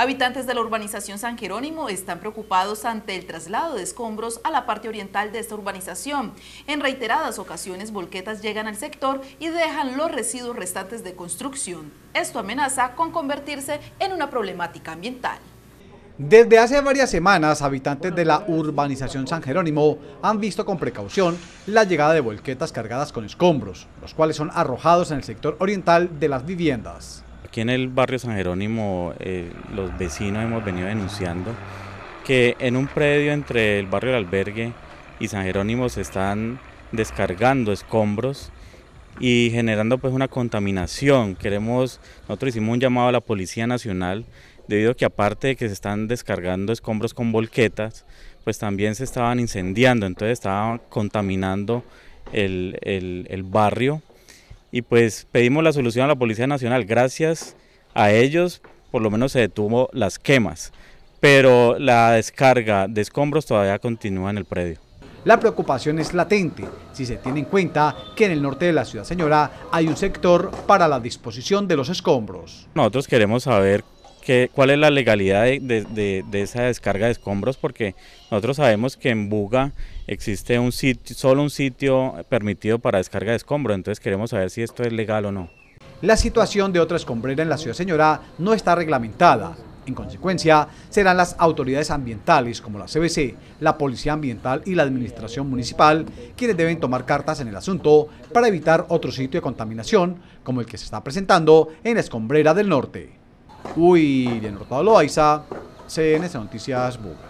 Habitantes de la urbanización San Jerónimo están preocupados ante el traslado de escombros a la parte oriental de esta urbanización. En reiteradas ocasiones, volquetas llegan al sector y dejan los residuos restantes de construcción. Esto amenaza con convertirse en una problemática ambiental. Desde hace varias semanas, habitantes de la urbanización San Jerónimo han visto con precaución la llegada de volquetas cargadas con escombros, los cuales son arrojados en el sector oriental de las viviendas. Aquí en el barrio San Jerónimo eh, los vecinos hemos venido denunciando que en un predio entre el barrio del albergue y San Jerónimo se están descargando escombros y generando pues una contaminación. Queremos, nosotros hicimos un llamado a la Policía Nacional debido a que aparte de que se están descargando escombros con volquetas, pues también se estaban incendiando, entonces estaban contaminando el barrio y pues pedimos la solución a la Policía Nacional. Gracias a ellos por lo menos se detuvo las quemas, pero la descarga de escombros todavía continúa en el predio. La preocupación es latente si se tiene en cuenta que en el norte de la ciudad señora hay un sector para la disposición de los escombros. Nosotros queremos saber cuál es la legalidad de, esa descarga de escombros, porque nosotros sabemos que en Buga existe solo un sitio permitido para descarga de escombros, entonces queremos saber si esto es legal o no. La situación de otra escombrera en la ciudad señora no está reglamentada. En consecuencia, serán las autoridades ambientales como la CBC, la Policía Ambiental y la Administración Municipal quienes deben tomar cartas en el asunto para evitar otro sitio de contaminación como el que se está presentando en Escombrera del Norte. Uy, bien, Pablo Aiza, CNC Noticias Buga.